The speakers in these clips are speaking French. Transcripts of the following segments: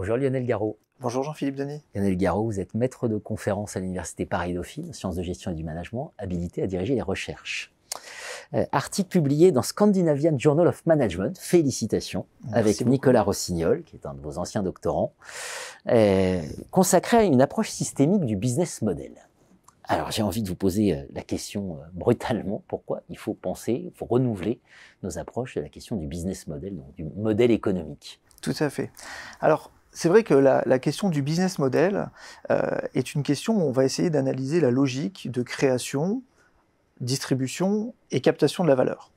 Bonjour Lionel Garot. Bonjour Jean-Philippe Denis. Lionel Garot, vous êtes maître de conférence à l'Université Paris Dauphine, sciences de gestion et du management, habilité à diriger les recherches. Euh, article publié dans Scandinavian Journal of Management, félicitations, avec Nicolas Rossignol, qui est un de vos anciens doctorants, euh, consacré à une approche systémique du business model. Alors j'ai envie de vous poser euh, la question brutalement, pourquoi il faut penser, il faut renouveler nos approches à la question du business model, donc du modèle économique Tout à fait. Alors c'est vrai que la, question du business model euh, est une question où on va essayer d'analyser la logique de création, distribution et captation de la valeur.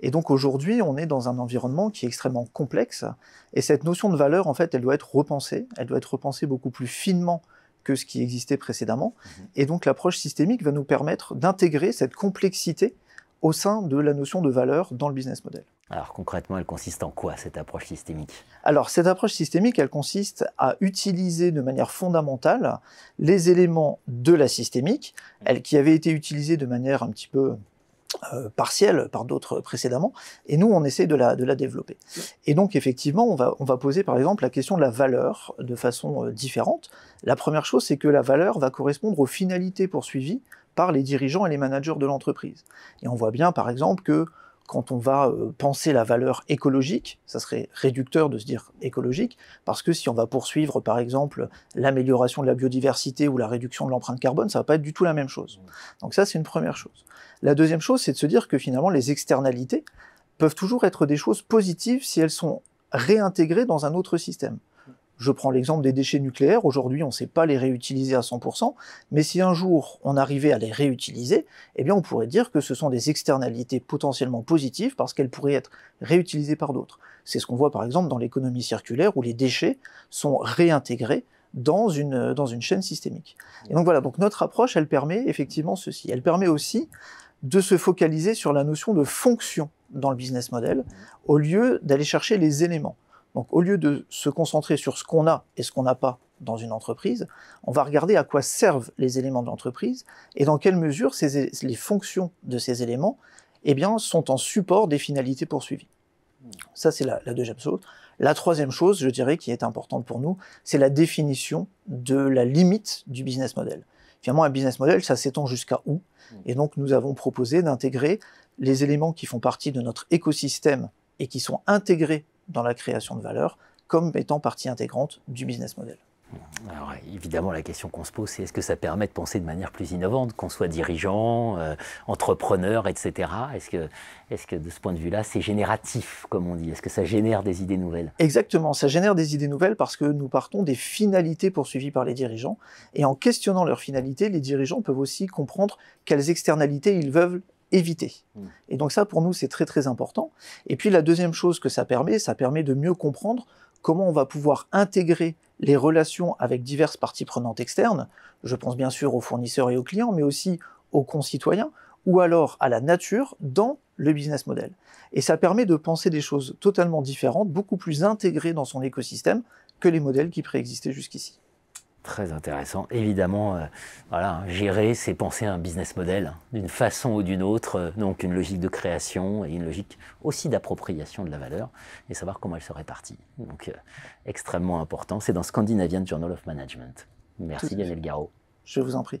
Et donc aujourd'hui, on est dans un environnement qui est extrêmement complexe et cette notion de valeur, en fait, elle doit être repensée, elle doit être repensée beaucoup plus finement que ce qui existait précédemment. Mhm. Et donc l'approche systémique va nous permettre d'intégrer cette complexité au sein de la notion de valeur dans le business model. Alors concrètement, elle consiste en quoi cette approche systémique Alors cette approche systémique, elle consiste à utiliser de manière fondamentale les éléments de la systémique, mm. elle qui avait été utilisée de manière un petit peu euh, partielle par d'autres précédemment, et nous on essaie de la, développer. Mm. Et donc effectivement, on va, poser par exemple la question de la valeur de façon euh, différente. La première chose, c'est que la valeur va correspondre aux finalités poursuivies par les dirigeants et les managers de l'entreprise. Et on voit bien par exemple que quand on va euh, penser la valeur écologique, ça serait réducteur de se dire écologique, parce que si on va poursuivre par exemple l'amélioration de la biodiversité ou la réduction de l'empreinte carbone, ça ne va pas être du tout la même chose. Donc ça c'est une première chose. La deuxième chose c'est de se dire que finalement les externalités peuvent toujours être des choses positives si elles sont réintégrées dans un autre système. Je prends l'exemple des déchets nucléaires. Aujourd'hui, on ne sait pas les réutiliser à 100%, mais si un jour on arrivait à les réutiliser, eh bien, on pourrait dire que ce sont des externalités potentiellement positives parce qu'elles pourraient être réutilisées par d'autres. C'est ce qu'on voit par exemple dans l'économie circulaire où les déchets sont réintégrés dans une, dans une chaîne systémique. Et donc voilà, donc notre approche, elle permet effectivement ceci. Elle permet aussi de se focaliser sur la notion de fonction dans le business model au lieu d'aller chercher les éléments. Donc au lieu de se concentrer sur ce qu'on a et ce qu'on n'a pas dans une entreprise, on va regarder à quoi servent les éléments de l'entreprise et dans quelle mesure ces, les fonctions de ces éléments eh bien, sont en support des finalités poursuivies. Ça, c'est la, la, deuxième chose. La troisième chose, je dirais, qui est importante pour nous, c'est la définition de la limite du business model. Finalement, un business model, ça s'étend jusqu'à où Et donc, nous avons proposé d'intégrer les éléments qui font partie de notre écosystème et qui sont intégrés dans la création de valeur comme étant partie intégrante du business model. Alors évidemment, la question qu'on se pose, c'est est-ce que ça permet de penser de manière plus innovante, qu'on soit dirigeant, euh, entrepreneur, etc. Est-ce que, est que de ce point de vue-là, c'est génératif, comme on dit Est-ce que ça génère des idées nouvelles Exactement, ça génère des idées nouvelles parce que nous partons des finalités poursuivies par les dirigeants. Et en questionnant leurs finalités, les dirigeants peuvent aussi comprendre quelles externalités ils veulent éviter. Hmm. Et donc ça, pour nous, c'est très très important. Et puis la deuxième chose que ça permet, ça permet de mieux comprendre comment on va pouvoir intégrer les relations avec diverses parties prenantes externes. Je pense bien sûr aux fournisseurs et aux clients, mais aussi aux concitoyens ou alors à la nature dans le business model. Et ça permet de penser des choses totalement différentes, beaucoup plus intégrées dans son écosystème que les modèles qui préexistaient jusqu'ici. Très intéressant. Évidemment, euh, voilà, hein, gérer, c'est penser à un business model, hein, d'une façon ou d'une autre, euh, donc une logique de création et une logique aussi d'appropriation de la valeur, et savoir comment elle se répartit. Donc, euh, extrêmement important. C'est dans Scandinavian Journal of Management. Merci, Yannel Garot. Je vous en prie.